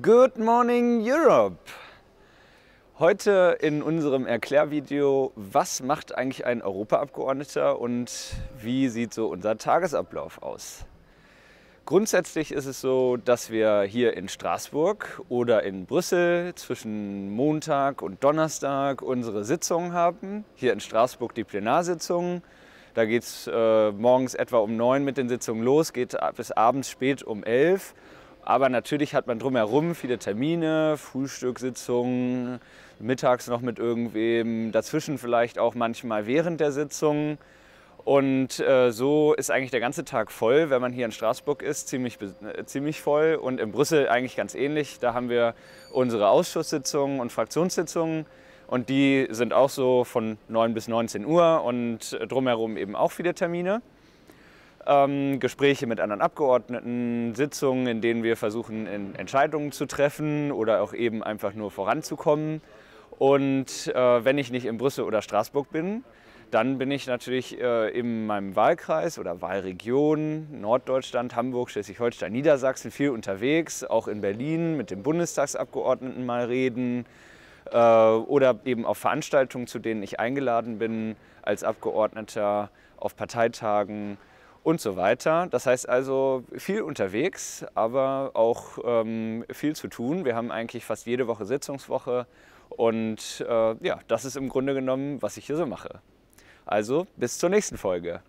Good Morning Europe! Heute in unserem Erklärvideo, was macht eigentlich ein Europaabgeordneter und wie sieht so unser Tagesablauf aus? Grundsätzlich ist es so, dass wir hier in Straßburg oder in Brüssel zwischen Montag und Donnerstag unsere Sitzungen haben. Hier in Straßburg die Plenarsitzungen. Da geht es äh, morgens etwa um neun mit den Sitzungen los, geht bis abends spät um elf. Aber natürlich hat man drumherum viele Termine, Frühstückssitzungen, mittags noch mit irgendwem, dazwischen vielleicht auch manchmal während der Sitzung. Und äh, so ist eigentlich der ganze Tag voll, wenn man hier in Straßburg ist, ziemlich, äh, ziemlich voll. Und in Brüssel eigentlich ganz ähnlich. Da haben wir unsere Ausschusssitzungen und Fraktionssitzungen. Und die sind auch so von 9 bis 19 Uhr und äh, drumherum eben auch viele Termine ähm, Gespräche mit anderen Abgeordneten, Sitzungen, in denen wir versuchen, Entscheidungen zu treffen oder auch eben einfach nur voranzukommen. Und äh, wenn ich nicht in Brüssel oder Straßburg bin, dann bin ich natürlich äh, in meinem Wahlkreis oder Wahlregion, Norddeutschland, Hamburg, Schleswig-Holstein, Niedersachsen viel unterwegs, auch in Berlin mit den Bundestagsabgeordneten mal reden äh, oder eben auf Veranstaltungen, zu denen ich eingeladen bin als Abgeordneter, auf Parteitagen und so weiter. Das heißt also viel unterwegs, aber auch ähm, viel zu tun. Wir haben eigentlich fast jede Woche Sitzungswoche und äh, ja, das ist im Grunde genommen, was ich hier so mache. Also bis zur nächsten Folge.